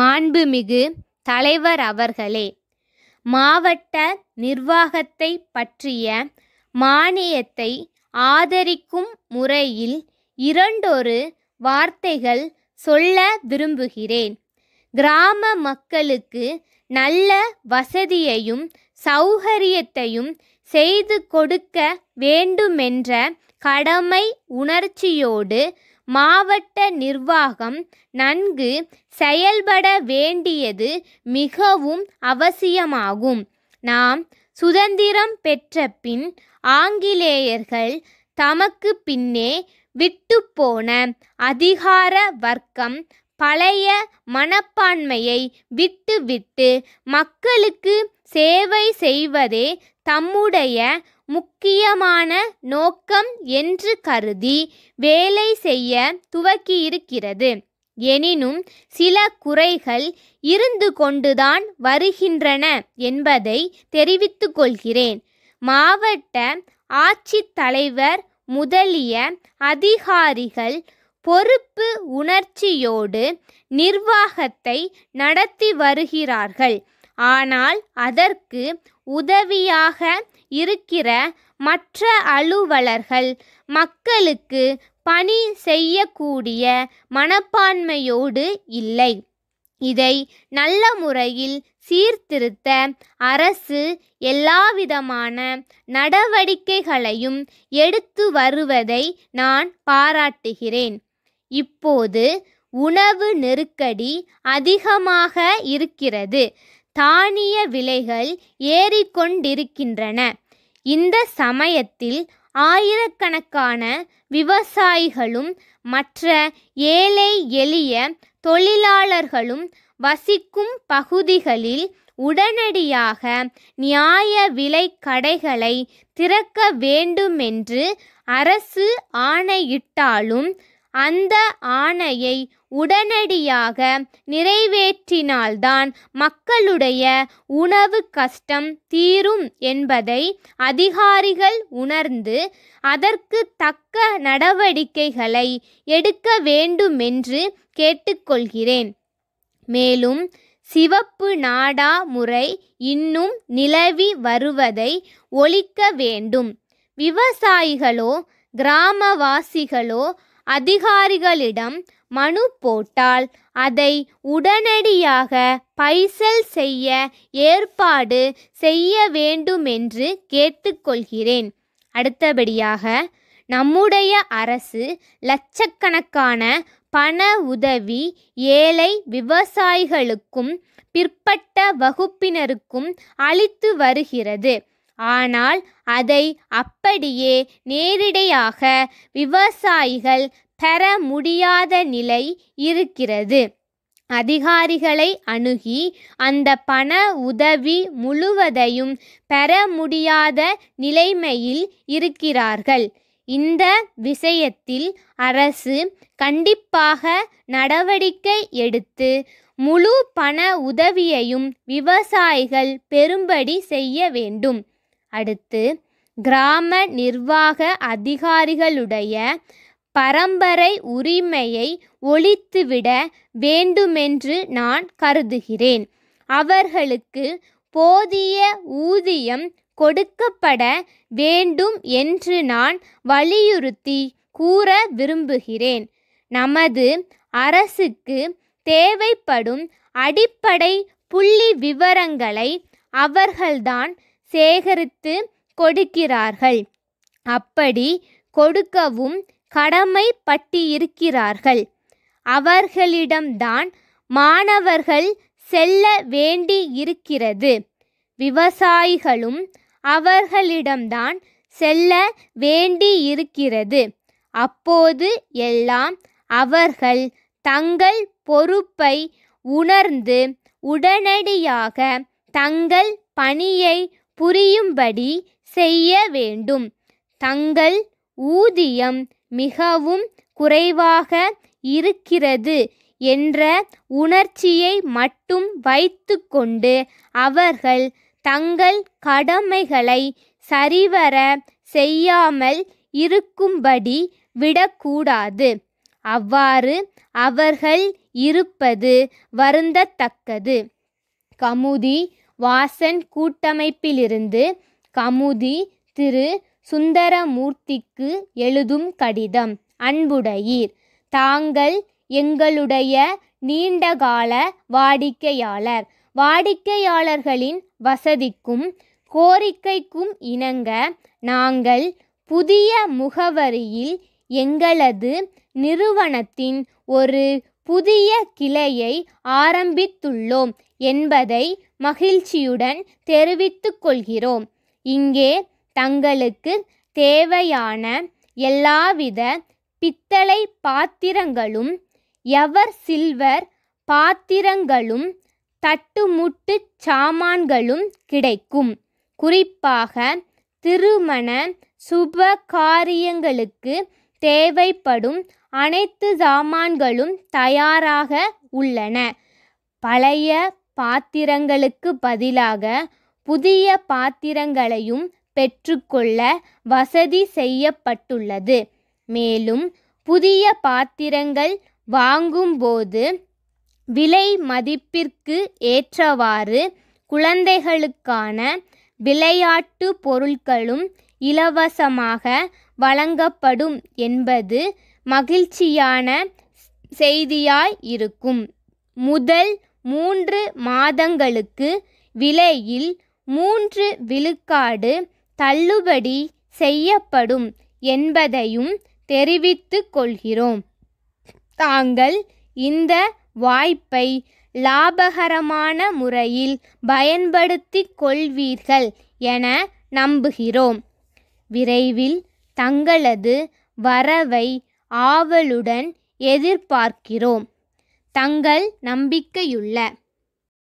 மாண்புமிகு தலைவர் அவர்களே மாவட்ட நிர்வாகத்தை பற்றிய மானியத்தை ஆதரிக்கும் முறையில் இரண்டொரு வார்த்தைகள் சொல்ல விரும்புகிறேன் கிராம மக்களுக்கு நல்ல வசதியையும் சௌகரியத்தையும் செய்து கொடுக்க வேண்டுமென்ற கடமை உணர்ச்சியோடு மாவட்ட நிர்வாகம் நன்கு செயல்பட வேண்டியது மிகவும் அவசியமாகும் நாம் சுதந்திரம் பெற்ற பின் ஆங்கிலேயர்கள் தமக்கு பின்னே விட்டுப்போன அதிகார வர்க்கம் பழைய மனப்பான்மையை விட்டுவிட்டு மக்களுக்கு சேவை செய்வதே தம்முடைய முக்கியமான நோக்கம் என்று கருதி வேலை செய்ய துவக்கியிருக்கிறது எனினும் சில குறைகள் இருந்து கொண்டுதான் வருகின்றன என்பதை தெரிவித்துக் கொள்கிறேன் மாவட்ட ஆட்சித்தலைவர் முதலிய அதிகாரிகள் பொறுப்பு உணர்ச்சியோடு நிர்வாகத்தை நடத்தி வருகிறார்கள் ஆனால் அதற்கு உதவியாக இருக்கிற மற்ற அலுவலர்கள் மக்களுக்கு பணி செய்யக்கூடிய மனப்பான்மையோடு இல்லை இதை நல்ல முறையில் சீர்திருத்த அரசு எல்லாவிதமான நடவடிக்கைகளையும் எடுத்து வருவதை நான் பாராட்டுகிறேன் இப்போது உணவு நெருக்கடி அதிகமாக இருக்கிறது தானிய விலைகள் ஏறிக்கொண்டிருக்கின்றன இந்த சமயத்தில் ஆயிரக்கணக்கான விவசாயிகளும் மற்ற ஏழை எளிய தொழிலாளர்களும் வசிக்கும் பகுதிகளில் உடனடியாக நியாய விலை கடைகளை திறக்க வேண்டுமென்று அரசு ஆணையிட்டாலும் அந்த ஆணையை உடனடியாக நிறைவேற்றினால்தான் மக்களுடைய உணவு கஷ்டம் தீரும் என்பதை அதிகாரிகள் உணர்ந்து அதற்கு தக்க நடவடிக்கைகளை எடுக்க வேண்டுமென்று கேட்டுக்கொள்கிறேன் மேலும் சிவப்பு நாடா முறை இன்னும் நிலவி வருவதை ஒழிக்க வேண்டும் விவசாயிகளோ கிராமவாசிகளோ அதிகாரிகளிடம் மனு போட்டால் அதை உடனடியாக பைசல் செய்ய ஏற்பாடு செய்ய வேண்டுமென்று கேட்டுக்கொள்கிறேன் அடுத்தபடியாக நம்முடைய அரசு லட்சக்கணக்கான பண உதவி ஏழை விவசாயிகளுக்கும் பிற்பட்ட வகுப்பினருக்கும் அளித்து வருகிறது ஆனால் அதை அப்படியே நேரிடையாக விவசாயிகள் பெற முடியாத நிலை இருக்கிறது அதிகாரிகளை அணுகி அந்த பண உதவி முழுவதையும் பெற முடியாத நிலைமையில் இருக்கிறார்கள் இந்த விஷயத்தில் அரசு கண்டிப்பாக நடவடிக்கை எடுத்து முழு பண உதவியையும் விவசாயிகள் பெறும்படி செய்ய வேண்டும் அடுத்து கிராம நிர்வாக அதிகாரிகளுடைய பரம்பரை உரிமையை ஒழித்துவிட வேண்டுமென்று நான் கருதுகிறேன் அவர்களுக்கு போதிய ஊதியம் கொடுக்கப்பட வேண்டும் என்று நான் வலியுறுத்தி கூற விரும்புகிறேன் நமது அரசுக்கு தேவைப்படும் அடிப்படை புள்ளி விவரங்களை அவர்கள்தான் சேகரித்து கொடுக்கிறார்கள் அப்படி கொடுக்கவும் கடமைப்பட்டிருக்கிறார்கள் அவர்களிடம்தான் மாணவர்கள் செல்ல வேண்டியிருக்கிறது விவசாயிகளும் அவர்களிடம்தான் செல்ல வேண்டியிருக்கிறது அப்போது எல்லாம் அவர்கள் தங்கள் பொறுப்பை உணர்ந்து உடனடியாக தங்கள் பணியை புரியும்படி செய்ய வேண்டும் தங்கள் ஊதியம் மிகவும் குறைவாக இருக்கிறது என்ற உணர்ச்சியை மட்டும் வைத்துக்கொண்டு அவர்கள் தங்கள் கடமைகளை சரிவர செய்யாமல் இருக்கும்படி விடக்கூடாது அவ்வாறு அவர்கள் இருப்பது வருந்தத்தக்கது கமுதி வாசன் கூட்டமைப்பிலிருந்து கமுதி திரு சுந்தரமூர்த்திக்கு எழுதும் கடிதம் அன்புடையீர் தாங்கள் எங்களுடைய நீண்டகால வாடிக்கையாளர் வாடிக்கையாளர்களின் வசதிக்கும் கோரிக்கைக்கும் இணங்க நாங்கள் புதிய முகவரியில் எங்களது நிறுவனத்தின் ஒரு புதிய கிளையை ஆரம்பித்துள்ளோம் என்பதை மகிழ்ச்சியுடன் தெரிவித்துக் கொள்கிறோம் இங்கே தங்களுக்கு தேவையான எல்லாவித பித்தளை பாத்திரங்களும் எவர் சில்வர் பாத்திரங்களும் தட்டுமுட்டு சாமான்களும் கிடைக்கும் குறிப்பாக திருமண சுப காரியங்களுக்கு தேவைப்படும் அனைத்து சாமான்களும் தயாராக உள்ளன பழைய பாத்திரங்களுக்கு பதிலாக புதிய பாத்திரங்களையும் பெற்றுக்கொள்ள வசதி செய்யப்பட்டுள்ளது மேலும் புதிய பாத்திரங்கள் வாங்கும்போது விலை மதிப்பிற்கு ஏற்றவாறு குழந்தைகளுக்கான விளையாட்டு பொருட்களும் இலவசமாக வழங்கப்படும் என்பது மகிழ்ச்சியான செய்தியாய் இருக்கும் முதல் மூன்று மாதங்களுக்கு விலையில் மூன்று விழுக்காடு தள்ளுபடி செய்யப்படும் என்பதையும் தெரிவித்து கொள்கிறோம் தாங்கள் இந்த வாய்ப்பை லாபகரமான முறையில் பயன்படுத்திக் கொள்வீர்கள் என நம்புகிறோம் விரைவில் தங்களது வரவை ஆவலுடன் எதிர்பார்க்கிறோம் தங்கள் நம்பிக்கையுள்ள